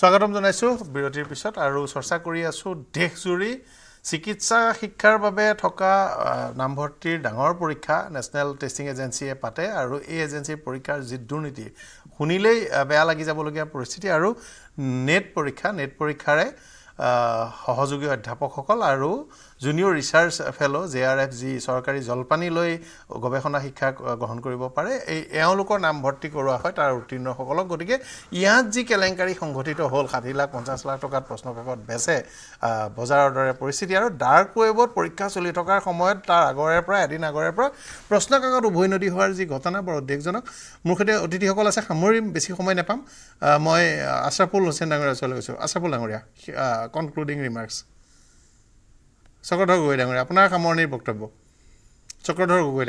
স্বাগতম জনাইছোঁ বিৰতিৰ পিছত আৰু চৰ্চা কৰি আছোঁ দেশজুৰি চিকিৎসা শিক্ষাৰ বাবে থকা নামভৰ্তিৰ ডাঙৰ পৰীক্ষা নেশ্যনেল টেষ্টিং এজেঞ্চিয়ে পাতে আৰু এই এজেঞ্চিৰ পৰীক্ষাৰ যি দুৰ্নীতি শুনিলেই বেয়া লাগি যাবলগীয়া পৰিস্থিতি আৰু নেট পৰীক্ষা নেট পৰীক্ষাৰে সহযোগী অধ্যাপকসকল আৰু junior research fellow' J R F জি চৰকাৰী জলপানীলৈ গৱেষণা শিক্ষা গ্ৰহণ কৰিব পাৰে এই এওঁলোকৰ নামভৰ্তি কৰোৱা হয় তাৰ উত্তীৰ্ণসকলক গতিকে ইয়াত যি কেলেংকাৰী সংঘটিত হ'ল ষাঠি লাখ পঞ্চাছ লাখ টকাত প্ৰশ্নকাকত বেচে বজাৰৰ দৰে পৰিস্থিতি আৰু ডাৰ্ক ৱেবত পৰীক্ষা চলি থকাৰ সময়ত তাৰ আগৰে পৰা এদিন আগৰে পৰা প্ৰশ্নকাকত উভৈনদী হোৱাৰ যি ঘটনা বৰ উদ্বেগজনক মোৰ সৈতে অতিথিসকল আছে সামৰি বেছি সময় নাপাম মই আশ্ৰাফুল হুছেইন ডাঙৰীয়াৰ ওচৰলৈ গৈছোঁ আশ্ৰাফুল ডাঙৰীয়া কনক্লুডিং ৰিমাৰ্কছ চক্ৰধৰ গগৈ ডাঙৰীয়া আপোনাৰ সামৰণিৰ বক্তব্য চক্ৰধৰ গগৈ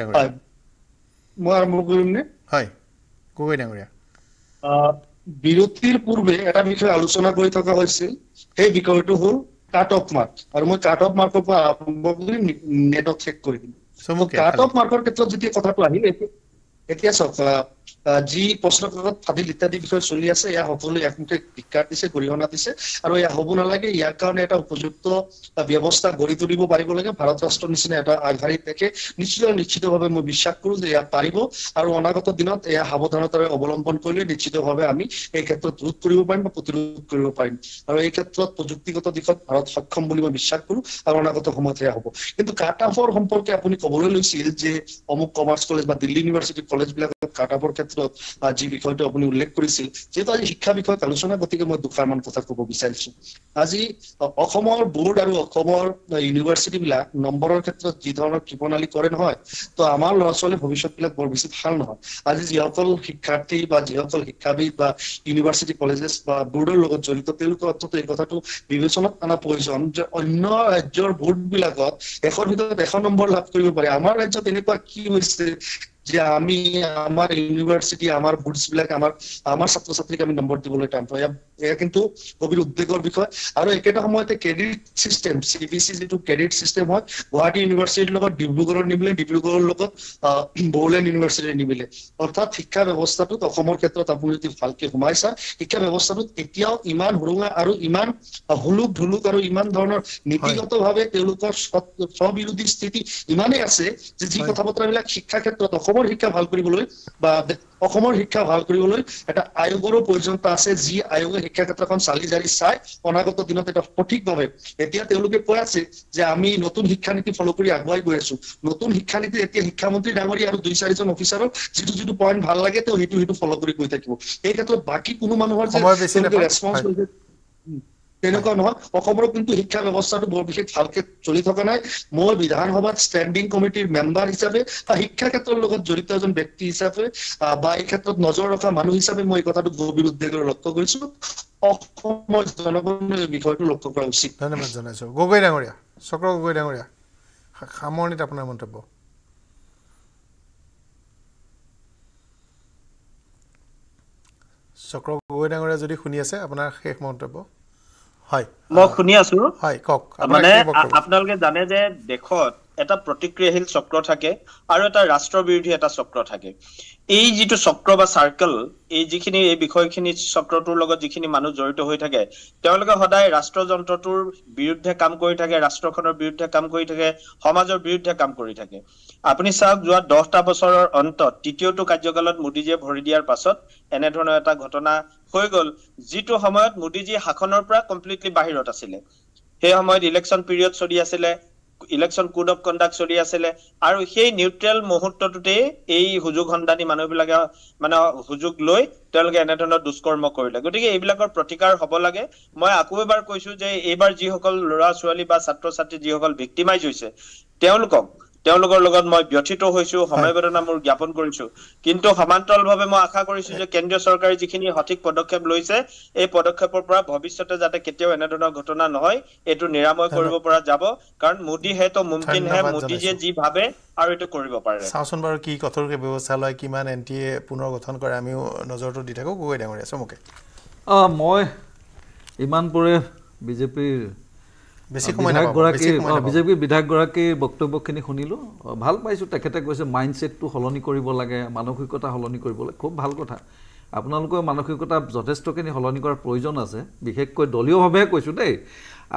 ডাঙৰীয়া বিৰতিৰ পূৰ্বে এটা বিষয়ে আলোচনা কৰি থকা হৈছিল সেই বিষয়টো হ'ল কাট অফ মাৰ্ক আৰু মই কাট অফ মাৰ্কৰ পৰা আৰম্ভ কৰি নেটক চেক কৰি দিলো কাট অফ মাৰ্কৰ ক্ষেত্ৰত যেতিয়া কথাটো আহিল এতিয়া চাওক যি প্ৰশ্ন প্ৰশ্নকাকত ফাদিল ইত্যাদি বিষয়ে চলি আছে এয়া সকলোৱে একমুখে ধিক্ষাৰ দিছে গৰিহণা দিছে আৰু এয়া হব নালাগে ইয়াৰ কাৰণে এটা উপযুক্ত ব্যৱস্থা গঢ়ি তুলিব পাৰিব লাগে ভাৰত ৰাষ্ট্ৰৰ নিচিনা এটা আগশাৰী দেখে নিশ্চিত নিশ্চিতভাৱে মই বিশ্বাস কৰো যে এয়া পাৰিব আৰু অনাগত দিনত এয়া সাৱধানতাৰে অৱলম্বন কৰিলে নিশ্চিতভাৱে আমি এই ক্ষেত্ৰত ৰোধ কৰিব পাৰিম বা প্ৰতিৰোধ কৰিব পাৰিম আৰু এই ক্ষেত্ৰত প্ৰযুক্তিগত দিশত ভাৰত সক্ষম বুলি মই বিশ্বাস কৰো আৰু অনাগত সময়ত সেয়া হব কিন্তু কাটাফৰ সম্পৰ্কে আপুনি কবলৈ লৈছিল যে অমুক কমাৰ্চ কলেজ বা দিল্লী ইউনিভাৰ্চিটি কলেজবিলাক কাটাবৰ ক্ষেত্ৰত যি বিষয়টো আপুনি উল্লেখ কৰিছিল যিহেতু আজি শিক্ষা বিষয়ক আলোচনা গতিকে মই দুষাৰমান কথা ক'ব বিচাৰিছো আজি অসমৰ বোৰ্ড আৰু অসমৰ ইউনিভাৰ্চিটিবিলাক নম্বৰৰ ক্ষেত্ৰত যি ধৰণৰ ক্ষিপণালী কৰে নহয় তো আমাৰ ল'ৰা ছোৱালীৰ ভৱিষ্যতবিলাক বৰ বেছি ভাল নহয় আজি যিসকল শিক্ষাৰ্থী বা যিসকল শিক্ষাবিদ বা ইউনিভাৰ্চিটি কলেজেছ বা বোৰ্ডৰ লগত জড়িত তেওঁলোকৰ অৰ্থত এই কথাটো বিবেচনাত অনা প্ৰয়োজন যে অন্য ৰাজ্যৰ বোৰ্ড বিলাকত এশৰ ভিতৰত এশ নম্বৰ লাভ কৰিব পাৰে আমাৰ ৰাজ্যত এনেকুৱা কি হৈছে যে আমি আমাৰ ইউনিভাৰ্চিটি আমাৰ বুডছ বিলাক আমাৰ আমাৰ ছাত্ৰ ছাত্ৰীক আমি নম্বৰ দিবলৈ টান পাওঁ এয়া কিন্তু গভীৰ উদ্বেগৰ বিষয় আৰু একেটা সময়তে credit system C B C যিটো ক্ৰেডিট ছিষ্টেম হয় গুৱাহাটী ইউনিভাৰ্চিটিৰ লগত ডিব্ৰুগড়ত নিমিলে ডিব্ৰুগড়ৰ লগত বড়োলেণ্ড ইউনিভাৰ্চিটিৰ নিমিলে অৰ্থাৎ শিক্ষা ব্যৱস্থাটোত অসমৰ ক্ষেত্ৰত আপুনি যদি ভালকে সোমাই চা শিক্ষা ব্যৱস্থাটোত এতিয়াও ইমান সুৰুঙা আৰু ইমান হুলুক ঢুলুক আৰু ইমান ধৰণৰ নীতিগতভাৱে তেওঁলোকৰ স্ববিৰোধী স্থিতি ইমানেই আছে যে যি কথা বতৰাবিলাক শিক্ষাৰ ক্ষেত্ৰত অসমৰ অসমৰ শিক্ষা ভাল কৰিবলৈ বা অসমৰ শিক্ষা ভাল কৰিবলৈ এটা আয়োগৰো প্ৰয়োজনীয়তা আছে যি আয়োগে শিক্ষা ক্ষেত্ৰখন চালি জাৰি চাই অনাগত দিনত এটা সঠিকভাৱে এতিয়া তেওঁলোকে কৈ আছে যে আমি নতুন শিক্ষানীতি ফলো কৰি আগুৱাই গৈ আছো নতুন শিক্ষানীতি এতিয়া শিক্ষামন্ত্ৰী ডাঙৰী আৰু দুই চাৰিজন অফিচাৰৰ যিটো যিটো পইণ্ট ভাল লাগে তেওঁ সেইটো সেইটো ফলো কৰি গৈ থাকিব এই ক্ষেত্ৰত বাকী কোনো মানুহৰ যে ৰেচপঞ্চিবিলিটি তেনেকুৱা নহয় অসমৰ কিন্তু শিক্ষা ব্যৱস্থাটো বৰ বিশেষ ভালকে চলি থকা নাই মই বিধানসভাত ষ্টেণ্ডিং কমিটিৰ মেম্বাৰ হিচাপে বা শিক্ষা ক্ষেত্ৰৰ লগত জড়িত এজন ব্যক্তি হিচাপে বা এই ক্ষেত্ৰত নজৰ ৰখা মানুহ হিচাপে মই এই কথাটো গভীৰ উদ্বেগেৰে লক্ষ্য কৰিছো অসমৰ জনগণে এই বিষয়টো লক্ষ্য কৰা উচিত ধন্যবাদ জনাইছো গগৈ ডাঙৰীয়া চক্ৰ গগৈ ডাঙৰীয়া সামৰণিত আপোনাৰ মন্তব্য চক্ৰ গগৈ ডাঙৰীয়া যদি শুনি আছে আপোনাৰ শেষ মন্তব্য হয় মই শুনি আছো হয় কওক মানে আপোনালোকে জানে যে দেশত এটা প্ৰতিক্ৰিয়াশীল চক্ৰ থাকে আৰু এটা ৰাষ্ট্ৰ বিৰোধী এটা চক্ৰ থাকে এই যিটো চক্ৰ বা চাৰ্কল এই যিখিনি এই বিষয়খিনি চক্ৰটোৰ লগত যিখিনি মানুহ জড়িত হৈ থাকে তেওঁলোকে সদায় ৰাষ্ট্ৰযন্ত্ৰটোৰ বিৰুদ্ধে কাম কৰি থাকে ৰাষ্ট্ৰখনৰ বিৰুদ্ধে কাম কৰি থাকে সমাজৰ বিৰুদ্ধে কাম কৰি থাকে আপুনি চাওক যোৱা দহটা বছৰৰ অন্তত তৃতীয়টো কাৰ্যকালত মোদীজীয়ে ভৰি দিয়াৰ পাছত এনেধৰণৰ এটা ঘটনা হৈ গল যিটো সময়ত মোদীজী শাসনৰ পৰা কমপ্লিটলি বাহিৰত আছিলে সেই সময়ত ইলেকশ্যন পিৰিয়ড চলি আছিলে ইলেকশ্যন কোড অফ কণ্ডাক্ট চলি আছিলে আৰু সেই নিউট্ৰেল মুহূৰ্ততেই এই সুযোগ সন্ধানী মানুহবিলাকে মানে সুযোগ লৈ তেওঁলোকে এনেধৰণৰ দুষ্কৰ্ম কৰিলে গতিকে এইবিলাকৰ প্ৰতিকাৰ হব লাগে মই আকৌ এবাৰ কৈছো যে এইবাৰ যিসকল ল'ৰা ছোৱালী বা ছাত্ৰ ছাত্ৰী যিসকল ভিক্টিমাইজ হৈছে তেওঁলোকক তেওঁলোকৰ লগত মই ব্যথিত হৈছো সময় বেদনা মোৰ জ্ঞাপন কৰিছো কিন্তু সমান্তৰালভাৱে মই আশা কৰিছো যে কেন্দ্ৰীয় চৰকাৰে যিখিনি সঠিক পদক্ষেপ লৈছে এই পদক্ষেপৰ পৰা ভৱিষ্যতে যাতে কেতিয়াও এনেধৰণৰ ঘটনা নহয় এইটো নিৰাময় কৰিব পৰা যাব কাৰণ মোদী হেতু মুমকিন হে মোদীজীয়ে যি ভাবে আৰু এইটো কৰিব পাৰে চাওঁচোন বাৰু কি কঠোৰকে ব্যৱস্থা লয় কিমান এন টি এ পুনৰ গঠন কৰে আমিও নজৰটো দি থাকো গগৈ ডাঙৰীয়া চমুকে মই ইমানবোৰে বিজেপিৰ বিজেপিৰ বিধায়কগৰাকীৰ বক্তব্যখিনি শুনিলোঁ ভাল পাইছোঁ তেখেতে কৈছে মাইণ্ড মাইণ্ডছেটটো সলনি কৰিব লাগে মানসিকতা সলনি কৰিব লাগে খুব ভাল কথা আপোনালোকৰ মানসিকতা যথেষ্টখিনি সলনি কৰাৰ প্ৰয়োজন আছে বিশেষকৈ দলীয়ভাৱেহে কৈছোঁ দেই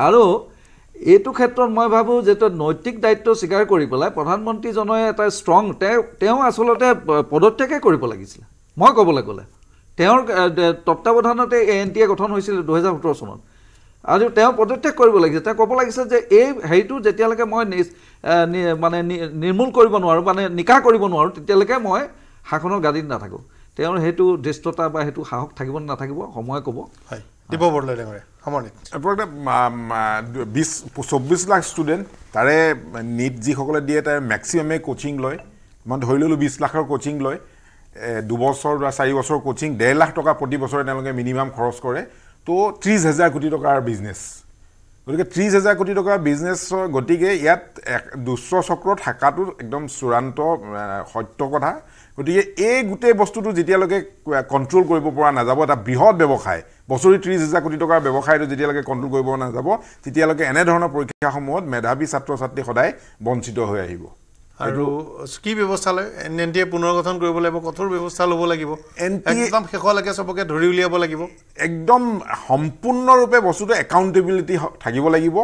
আৰু এইটো ক্ষেত্ৰত মই ভাবোঁ যে তেওঁ নৈতিক দায়িত্ব স্বীকাৰ কৰি পেলাই প্ৰধানমন্ত্ৰীজনে এটা ষ্ট্ৰং তেওঁ তেওঁ আচলতে পদত্যাগে কৰিব লাগিছিলে মই ক'বলৈ গ'লে তেওঁৰ তত্বাৱধানতে এ এন টি এ গঠন হৈছিলে দুহেজাৰ সোতৰ চনত আৰু তেওঁ পদত্যাগ কৰিব লাগিছে তেওঁ ক'ব লাগিছে যে এই হেৰিটো যেতিয়ালৈকে মই মানে নিৰ্মূল কৰিব নোৱাৰোঁ মানে নিকা কৰিব নোৱাৰোঁ তেতিয়ালৈকে মই শাসনৰ গাদীত নাথাকোঁ তেওঁৰ সেইটো ধৃষ্টতা বা সেইটো সাহস থাকিব নাথাকিব সময়ে ক'ব হয় দিব বৰদলৈ ডাঙৰীয়া সামৰণি বিছ চৌব্বিছ লাখ ষ্টুডেণ্ট তাৰে নীট যিসকলে দিয়ে তাৰে মেক্সিমামে কোচিং লয় মই ধৰি ল'লোঁ বিছ লাখৰ কোচিং লয় দুবছৰ বা চাৰি বছৰ কোচিং ডেৰ লাখ টকা প্ৰতি বছৰে তেওঁলোকে মিনিমাম খৰচ কৰে তো ত্ৰিছ হাজাৰ কোটি টকাৰ বিজনেছ গতিকে ত্ৰিছ হাজাৰ কোটি টকাৰ বিজনেছৰ গতিকে ইয়াত দুশ চক্ৰ থকাটো একদম চূড়ান্ত সত্য কথা গতিকে এই গোটেই বস্তুটো যেতিয়ালৈকে কণ্ট্ৰল কৰিব পৰা নাযাব এটা বৃহৎ ব্যৱসায় বছৰি ত্ৰিছ হেজাৰ কোটি টকাৰ ব্যৱসায়টো যেতিয়ালৈকে কণ্ট্ৰল কৰিব নাযাব তেতিয়ালৈকে এনেধৰণৰ পৰীক্ষাসমূহত মেধাৱী ছাত্ৰ ছাত্ৰী সদায় বঞ্চিত হৈ আহিব আৰু কি ব্যৱস্থা লয় এন এন টি এ পুনৰ্গঠন কৰিব লাগিব কঠোৰ ব্যৱস্থা ল'ব লাগিব এন টি একদম শেষলৈকে চবকে ধৰি উলিয়াব লাগিব একদম সম্পূৰ্ণৰূপে বস্তুটো একাউণ্টেবিলিটি থাকিব লাগিব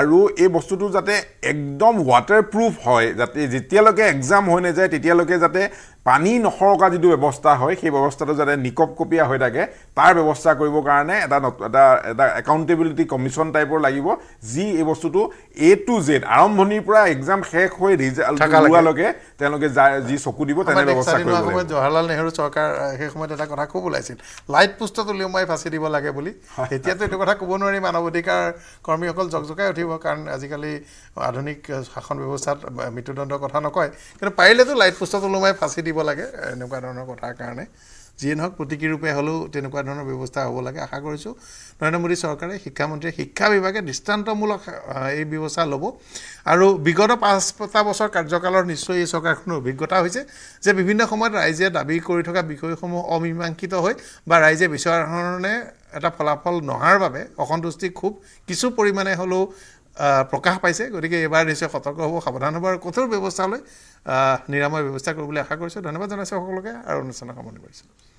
আৰু এই বস্তুটো যাতে একদম ৱাটাৰ প্ৰুফ হয় যাতে যেতিয়ালৈকে এক্সাম হৈ নাযায় তেতিয়ালৈকে যাতে পানী নসৰকা যিটো ব্যৱস্থা হয় সেই ব্যৱস্থাটো যাতে নিকপকপীয়া হৈ থাকে তাৰ ব্যৱস্থা কৰিবৰ কাৰণে এটা এটা এটা একাউণ্টেবিলিটি কমিশ্যন টাইপৰ লাগিব যি এই বস্তুটো এ টু জেড আৰম্ভণিৰ পৰা একজাম শেষ হৈ ৰিজাল্ট হোৱালৈকে তেওঁলোকে যি চকু দিব তেনে ব্যৱস্থা জৱাহৰলাল নেহৰু চৰকাৰ সেই সময়ত এটা কথা ক'ব ওলাইছিল লাইট পোষ্টত উলিয়াই ফাঁচি দিব লাগে বুলি এতিয়াতো এইটো কথা ক'ব নোৱাৰি মানৱ অধিকাৰ কৰ্মীসকল জকজকাই প্ৰাৰ্থী কাৰণ আজিকালি আধুনিক শাসন ব্যৱস্থাত মৃত্যুদণ্ডৰ কথা নকয় কিন্তু পাৰিলেতো লাইট পোষ্টত ওলোমাই ফাঁচি দিব লাগে এনেকুৱা ধৰণৰ কথাৰ কাৰণে যিয়ে নহওক প্ৰতীকীৰূপে হ'লেও তেনেকুৱা ধৰণৰ ব্যৱস্থা হ'ব লাগে আশা কৰিছোঁ নৰেন্দ্ৰ মোদী চৰকাৰে শিক্ষামন্ত্ৰীয়ে শিক্ষা বিভাগে দৃষ্টান্তমূলক এই ব্যৱস্থা ল'ব আৰু বিগত পাঁচটা বছৰ কাৰ্যকালৰ নিশ্চয় এই চৰকাৰখনৰ অভিজ্ঞতা হৈছে যে বিভিন্ন সময়ত ৰাইজে দাবী কৰি থকা বিষয়সমূহ অমীমাংসিত হৈ বা ৰাইজে বিচৰা ধৰণে এটা ফলাফল নহাৰ বাবে অসন্তুষ্টি খুব কিছু পৰিমাণে হ'লেও প্ৰকাশ পাইছে গতিকে এইবাৰ নিশ্চয় সতৰ্ক হ'ব সাৱধান হ'ব আৰু কঠোৰ ব্যৱস্থালৈ নিৰাময় ব্যৱস্থা কৰিবলৈ আশা কৰিছোঁ ধন্যবাদ জনাইছোঁ সকলোকে আৰু অনুষ্ঠানৰ সামৰণি কৰিছোঁ